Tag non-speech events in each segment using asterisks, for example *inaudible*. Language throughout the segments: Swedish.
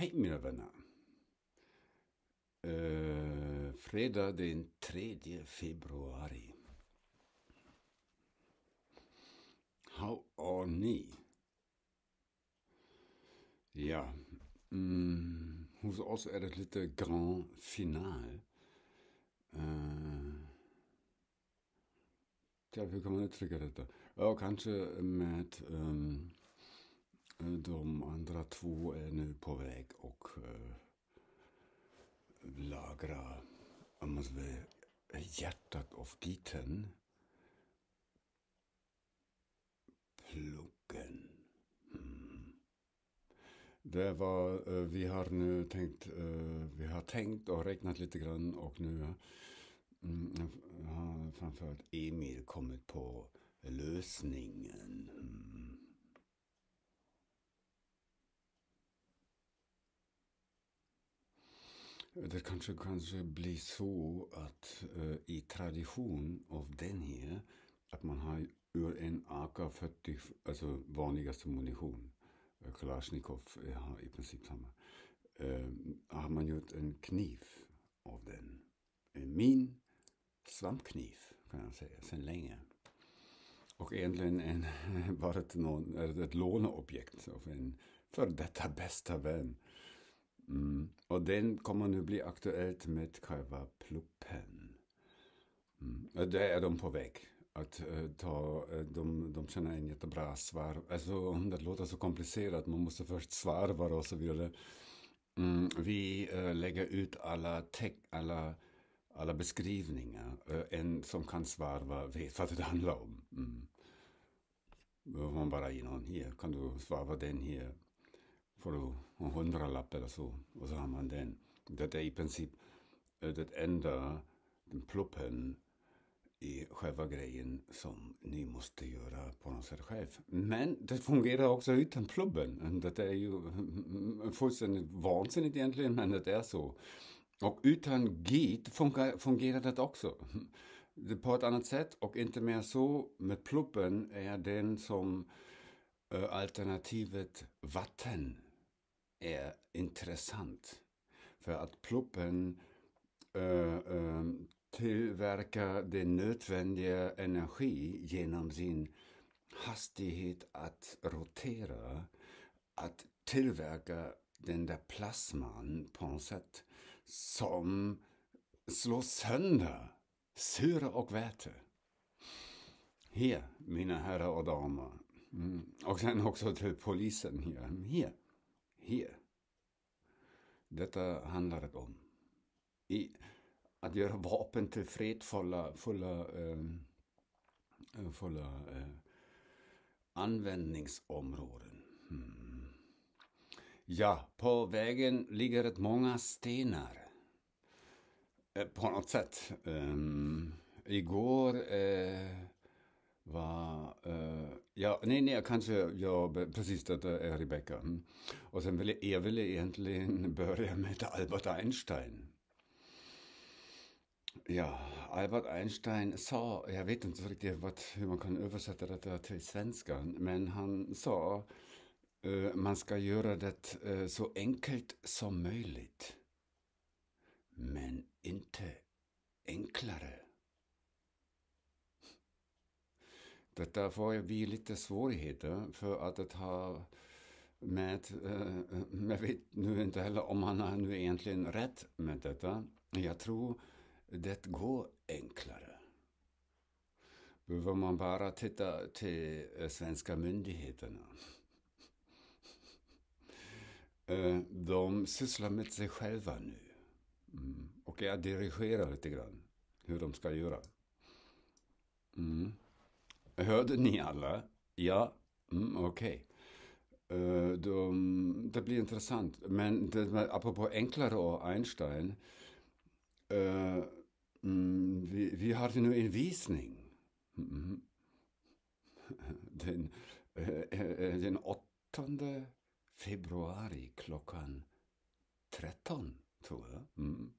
heimevenner. äh, Freda, den 3 Februar. How or ni? Ja, mm, hos oss är det lite grand final. Äh, tja, wie kann man uttrycka Oh, kannst du mit. Ähm, De andra två är nu på väg och eh, lagra hjärtat av giten. Pluggen. Mm. Det var, eh, vi har nu tänkt, eh, vi har tänkt och räknat lite grann och nu mm, har framförallt Emil kommit på lösningen. Mm. Det kanske, kanske blir så att uh, i tradition av den här, att man har ur en AK-40, alltså vanligaste munition, uh, Kalashnikov har i princip samma, uh, har man gjort en kniv av den. Min svampkniv, kan jag säga, sedan länge. Och egentligen en, varit *laughs* ett låneobjekt av en för detta bästa vän Mm. Och den kommer nu bli aktuellt med själva pluppen. Mm. Det är de på väg att eh, ta, eh, de, de känner en jättebra svarv. Alltså det låter så komplicerat, man måste först svarva och så vidare. Mm. Vi eh, lägger ut alla, tech, alla, alla beskrivningar. en som kan svarva vet vad det handlar om. Mm. Då man bara ge någon, här kan du svarva den här får du en hundralapp eller så. Och så har man den. Det är i princip øh, det enda, den pluppen i själva grejen som ni måste göra på något sätt själv. Men det fungerar också utan pluppen. Det är ju øh, fullständigt vansinnigt egentligen, men det är så. Och utan git fungerar det också. på ett annat sätt och inte mer så. Med pluppen är den som øh, alternativet vatten är intressant. För att pluppen äh, äh, tillverkar den nödvändiga energi genom sin hastighet att rotera, att tillverka den där plasman på något sätt som slår sönder syre och väte. Här, mina herrar och damer. Mm. Och sen också till polisen här. Här. Här. Detta handlar det om. I, att göra vapen till fredfulla fulla, ehm, eh, fulla, eh, användningsområden. Mm. Ja, på vägen ligger det många stenar. Eh, på något sätt. Ehm, igår eh, var eh, Ja, nej, nej, kanske jag, precis det är Rebecca. Mm. Och sen ville jag ville egentligen *laughs* börja med Albert Einstein. Ja, Albert Einstein sa, jag vet inte riktigt vad, hur man kan översätta detta till svenska. men han sa uh, man ska göra det uh, så enkelt som möjligt. Men inte enklare. Detta får var vi lite svårigheter för att det har med, eh, jag vet nu inte heller om han har nu egentligen rätt med detta. Jag tror det går enklare. Behöver man bara titta till eh, svenska myndigheterna. *laughs* Eh, de sysslar med sig själva nu. Mm. Och jag dirigerar lite grann hur de ska göra. Mm. Hörde ni alla? Ja, mm, okej. Okay. Uh, eh, mm, det blir intressant. Men det, apropå enklare och Einstein. Uh, mm, vi, vi hade nu en visning. Mm. *laughs* Den, uh, den 8 februari klockan 13, tror jag. Mm.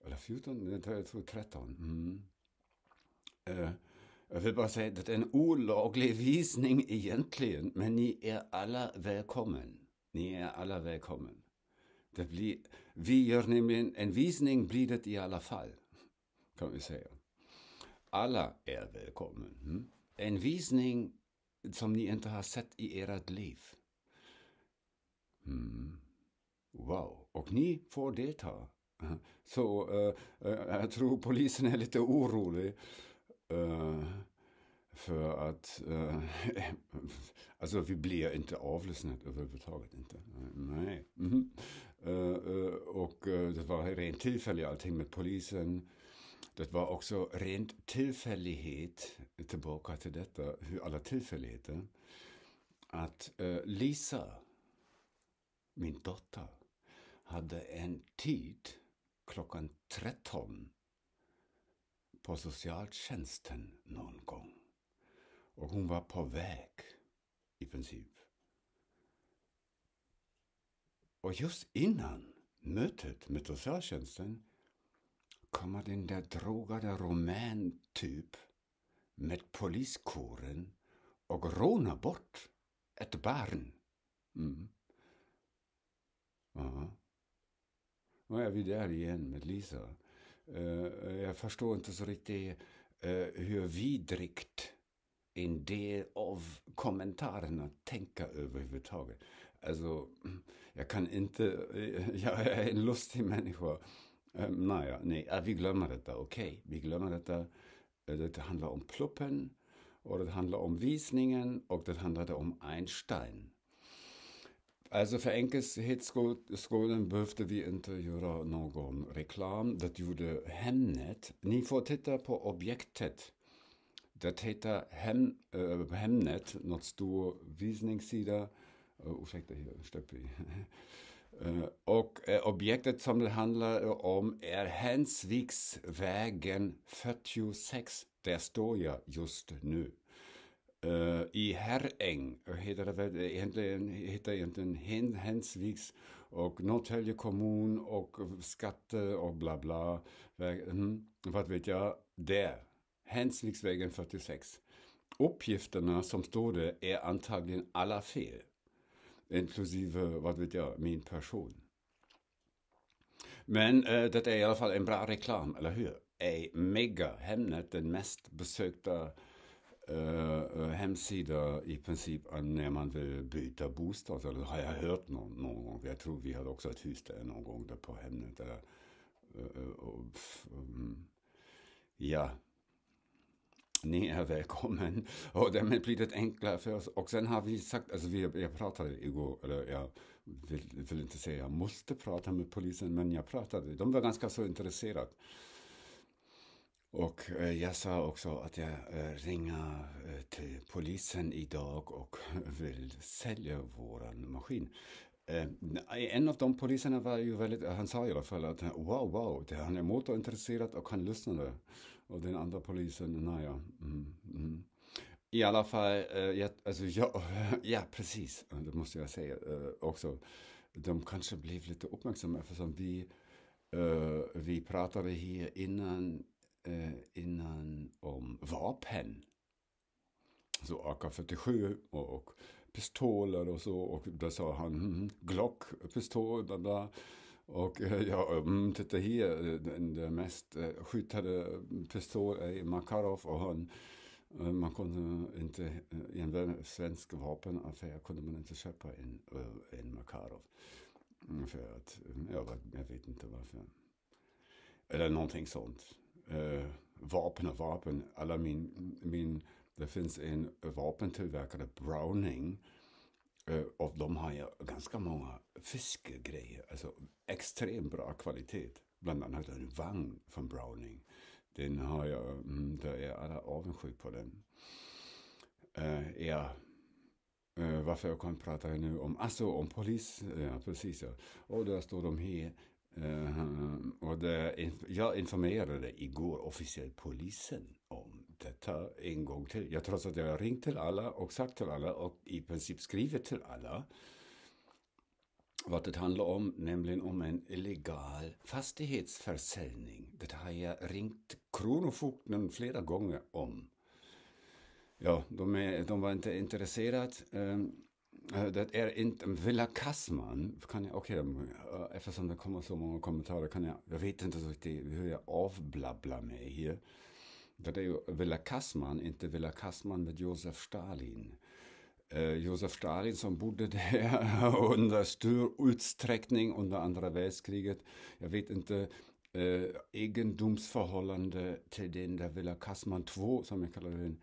Eller 14, jag tror 13. Mm. Uh, jag vill bara säga, att det är en olaglig visning egentligen, men ni är alla välkommen. Ni är alla välkommen. Det blir, vi gör nämligen, en visning blir det i alla fall, kan vi säga. Alla är välkommen. Mm. En visning som ni inte har sett i ert liv. Mm. Wow, och ni får delta. Så uh, uh, jag tror polisen är lite orolig. Äh, för att, äh, *laughs* alltså vi blir inte avlyssnade överhuvudtaget inte. Nej. Mm. Äh, och det var rent tillfälligt allting med polisen. Det var också rent tillfällighet, tillbaka till detta, hur alla tillfälligheter. Att Lisa, min dotter, hade en tid klockan 13 på socialtjänsten någon gång. Och hon var på väg, i princip. Och just innan mötet med socialtjänsten kommer den där drogade romäntyp med poliskåren och rånar bort ett barn. Mm. Ja. Nu är vi där igen med Lisa. Eh, jag förstår inte så riktigt eh, hur vidrigt en del av kommentarerna tänker överhuvudtaget. Alltså, jag kan inte, eh, *laughs* jag är en lustig människa. Um, ehm, naja, nej, vi glömmer detta, okej. Okay. Vi glömmer detta. Det handlar om pluppen och det handlar om visningen och det handlar om Einstein. Alltså för Enkelshetskoden behövde vi inte göra någon reklam. Det gjorde Hemnet. Ni får titta på objektet. Det heter Hem, äh, Hemnet, något stor visningssida. Äh, oh, uh, ursäkta, här stöper Uh, *laughs* äh, och uh, äh, objektet som det handlar om är Hensviksvägen 46. Där står jag just nu. Uh, i Herräng eh, heter det eh, egentligen, heter egentligen Hensviks och Norrtälje kommun och skatte och bla bla. Mm, vad vet jag? Där. Hensviksvägen 46. Uppgifterna som står där är antagligen alla fel. Inklusive, vad vet jag, min person. Men uh, det är i alla fall en bra reklam, eller hur? Ej, mega Hemnet, den mest besökta Eh, eh, hemsida i princip när man vill byta bostad. Eller har jag hört någon, någon gång. Jag tror vi hade också ett hus där någon gång där på Hemnet. Eller, eh, eh och, um, ja. Ni är välkommen. *laughs* Och därmed blir det enklare för oss. Och sen har vi sagt, alltså vi, jag pratade igår, eller jag vill, vill inte säga jag måste prata med polisen, men jag pratade. De var ganska så intresserade. Och eh, jag sa också att jag eh, ringer eh, till polisen idag och *laughs* vill sälja våran maskin. En av de poliserna var ju väldigt, han sa i alla fall att wow, wow, han är motorintresserad och han lyssnade. Och den andra polisen, naja. Mm, mm. I alla fall, jag, alltså, ja, *laughs* ja, precis, det måste jag säga också. De kanske blev lite uppmärksamma eftersom vi, vi pratade här innan Eh, innan om vapen. Så AK47 och pistoler och så och då sa han mm, mm, Glock, pistol, bla bla. Och eh, ja, mm, titta här, den, eh, den mest skjutade pistol är Makarov och han man kunde inte, i en svensk vapenaffär kunde man inte köpa en, en Makarov. Mm, för att, mm, jag, jag vet inte varför. Eller någonting sånt eh, øh, vapen och vapen. Alla min, min, det finns en vapentillverkare, Browning, eh, øh, och de har jag ganska många fiskegrejer. Alltså extremt bra kvalitet. Bland annat en vagn från Browning. Den har jag, mm, där är alla avundsjuka på den. Eh, ja. Uh, varför jag kan prata nu om, alltså om polis, ja precis ja. Och där står de här Uh, och det, jag informerade igår officiellt polisen om detta en gång till. Jag trots att jag har ringt till alla och sagt till alla och i princip skrivit till alla vad det handlar om, nämligen om en illegal fastighetsförsäljning. Det har jag ringt Kronofogden flera gånger om. Ja, de, är, de var inte intresserade. Um, Eh, det är inte, Villa Kassman, Okej, okay, eh, eftersom det kommer så många kommentarer kan jag, jag vet inte riktigt hur jag avblabblar mig här. Det är ju Villa Kassman, inte Villa Kassman med Josef Stalin. Eh, Josef Stalin som bodde där *laughs* under stor utsträckning under andra världskriget. Jag vet inte eh, egendomsförhållande till den där Villa Kassman 2 som jag kallar den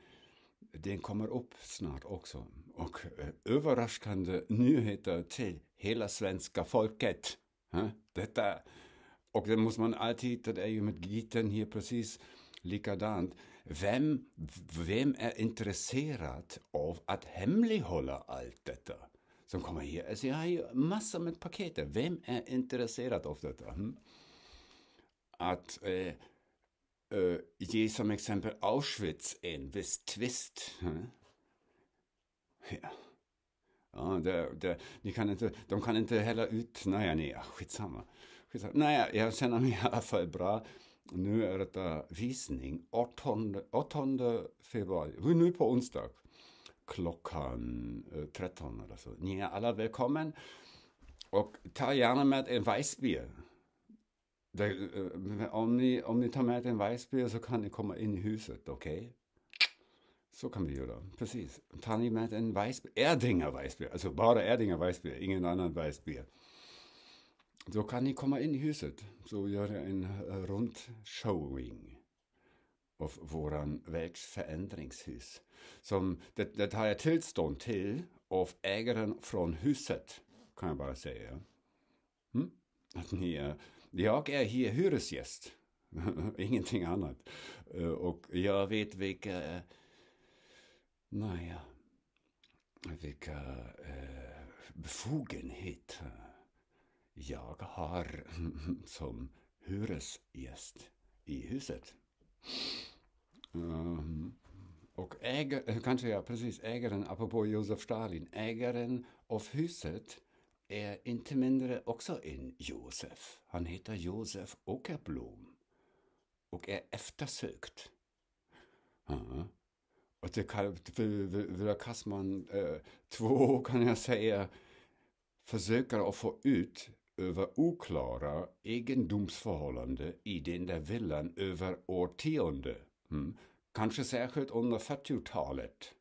den kommer upp snart också. Och eh, överraskande nyheter till hela svenska folket. Detta, och det måste man alltid, det är ju med giten här precis likadant. Vem, vem är intresserad av att hemlighålla allt detta? Som kommer här. Alltså jag har ju massor med paket. Vem är intresserad av detta? Hm? Att eh, eh, äh, ge som exempel Auschwitz en viss twist. Hm? Ja. Ja, det, det, ni kan inte, de kan inte heller ut, naja, nej, skitsamma. skitsamma. Naja, jag känner mig i alla fall bra. Nu är det visning 8, 8 februari, nu på onsdag klockan 13 äh, eller så. Ni är alla välkommen och ta gärna med en Weißbier. Där, eh, eh, om, ni, om ni tar med en Weissbier så kan ni komma in i huset, okej? Okay? Så kan vi göra, precis. Tar ni med en Weissbier, Erdinger Weissbier, alltså bara Erdinger Weissbier, ingen annan Weissbier. Så kan ni komma in i huset, så gör jag en eh, rundshowing av våran världsförändringshus. Som, det, det har jag tillstånd till av ägaren från huset, kan jag bara säga. Mm? Att ni jag är här hyresgäst, *laughs* ingenting annat. Eh, och jag vet vilka, eh, naja, vilka eh, befogenheter jag har *laughs* som hyresgäst i huset. Ehm, och äger, kanske jag precis ägaren, apropå Josef Stalin, ägaren av huset är inte mindre också en Josef. Han heter Josef Åkerblom och är eftersökt. Och det kan, Villa Kassman eh, två, kan jag säga, försöker att få ut över oklara egendomsförhållanden i den där villan över årtionde. Mm. Kanske särskilt under 40-talet.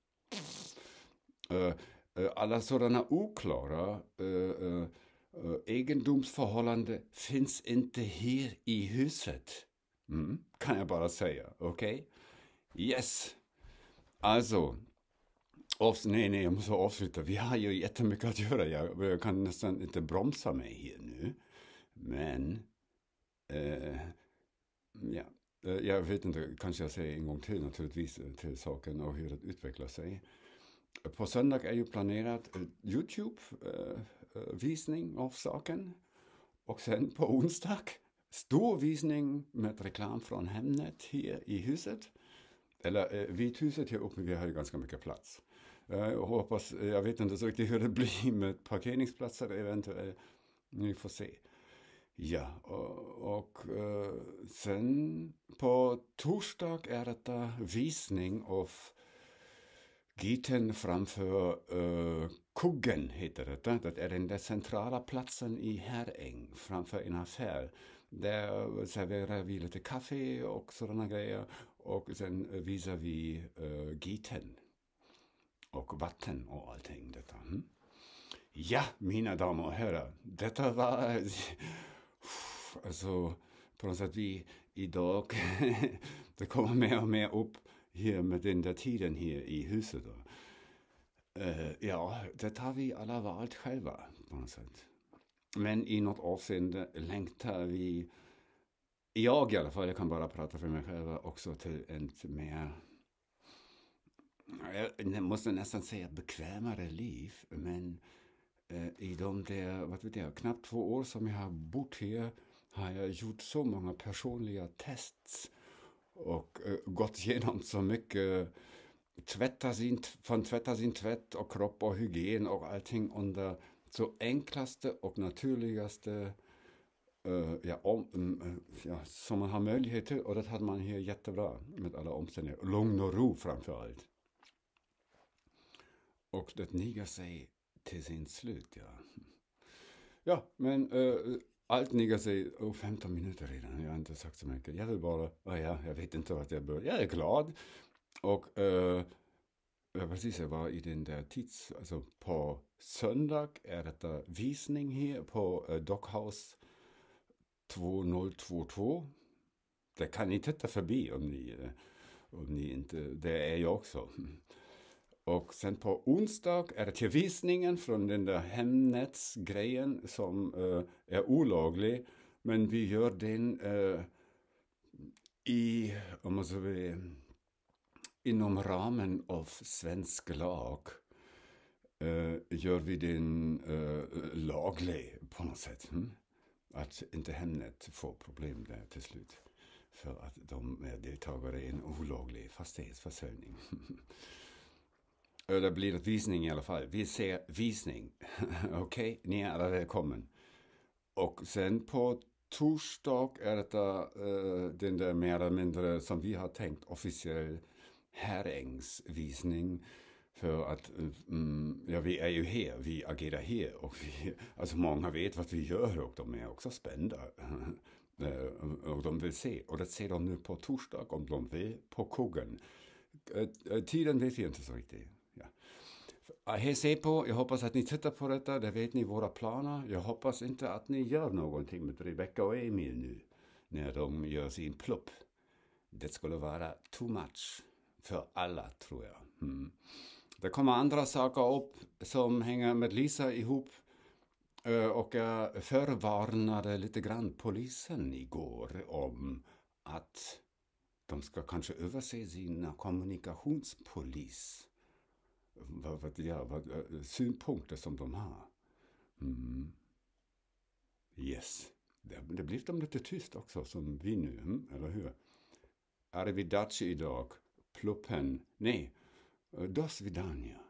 Uh, eh, Eh, alla sådana oklara äh, eh, äh, eh, egendomsförhållanden finns inte här i huset. Mm, kan jag bara säga, okej? Okay? Yes! Alltså, Avs nej, nej, jag måste avsluta. Vi har ju jättemycket att göra. Jag, jag kan nästan inte bromsa mig här nu. Men, eh, ja, jag vet inte, kanske jag säger en gång till naturligtvis till saken och hur det utvecklar sig. På söndag är ju planerat eh, Youtube-visning eh, eh, av saken. Och sen på onsdag stor visning med reklam från Hemnet här i huset. Eller vithuset här uppe, vi har ju ganska mycket plats. Jag hoppas, jag vet inte så riktigt hur det blir med parkeringsplatser eventuellt. Vi får se. Ja, och, och, sen på torsdag är det visning av Geten framför uh, Kuggen heter det. Det är den där centrala platsen i Häräng framför en affär. Där serverar vi lite kaffe och sådana grejer och sen visar vi uh, eh, Geten och vatten och allting detta. Mm? Ja, mina damer och herrar, detta var alltså på något sätt vi idag, *laughs* det kommer mer och mer upp här med den där tiden här i huset. Uh, ja, det har vi alla valt själva på något sätt. Men i något avseende längtar vi, jag i alla fall, jag kan bara prata för mig själv också till ett mer, jag måste nästan säga bekvämare liv. Men uh, i de där, vad vet jag, knappt två år som jag har bott här har jag gjort så många personliga tests och eh, gått igenom så mycket tvätta sin, från tvätta sin tvätt och kropp och hygien och allting under så enklaste och naturligaste äh, ja, om, mm, eh, ja, som man har möjlighet till. Och det hade man här jättebra med alla omständigheter. Lugn och ro framför allt. Och det niger sig till sin slut, ja. Ja, men äh, allt niggar sig, oh, 15 minuter redan, jag har inte sagt så mycket. Jag vill bara, oh ja, jag vet inte vart jag börjar. Jag är glad. Och eh, precis, jag var i den där tids, alltså på söndag är detta visning här på eh, Dockhaus 2022. Det kan ni titta förbi om ni, eh, om ni inte, det är jag också. Och sen på onsdag är det till visningen från den där Hemnets-grejen som eh, är olaglig. Men vi gör den eh, i, om man så vill, inom ramen av svensk lag. Eh, gör vi den eh, laglig på något sätt. Hm? Att inte Hemnet får problem där till slut. För att de är deltagare i en olaglig fastighetsförsäljning. *laughs* Eller blir det visning i alla fall. Vi ser visning. *laughs* Okej, okay? ni är alla välkommen. Och sen på torsdag är detta uh, den där mer eller mindre som vi har tänkt officiell härängsvisning. För att, um, ja vi är ju här, vi agerar här och vi, *laughs* alltså många vet vad vi gör och de är också spända. *laughs* Eh, och de vill se, och det ser de nu på torsdag om de vill, på kuggen. tiden vet vi inte så riktigt. Hej Sepo, jag hoppas att ni tittar på detta, det vet ni våra planer. Jag hoppas inte att ni gör någonting med Rebecca och Emil nu, när de gör sin plupp. Det skulle vara too much för alla, tror jag. Mm. Det kommer andra saker upp som hänger med Lisa ihop. Eh, och jag förvarnade lite grann polisen igår om att de ska kanske överse sina kommunikationspolis vad, vad, ja, vad, eh, synpunkter som de har. Mm. Yes. Det, det blev de lite tyst också, som vi nu, mm? eller hur? Arrivederci idag. Pluppen. Nej, äh, dos vidania.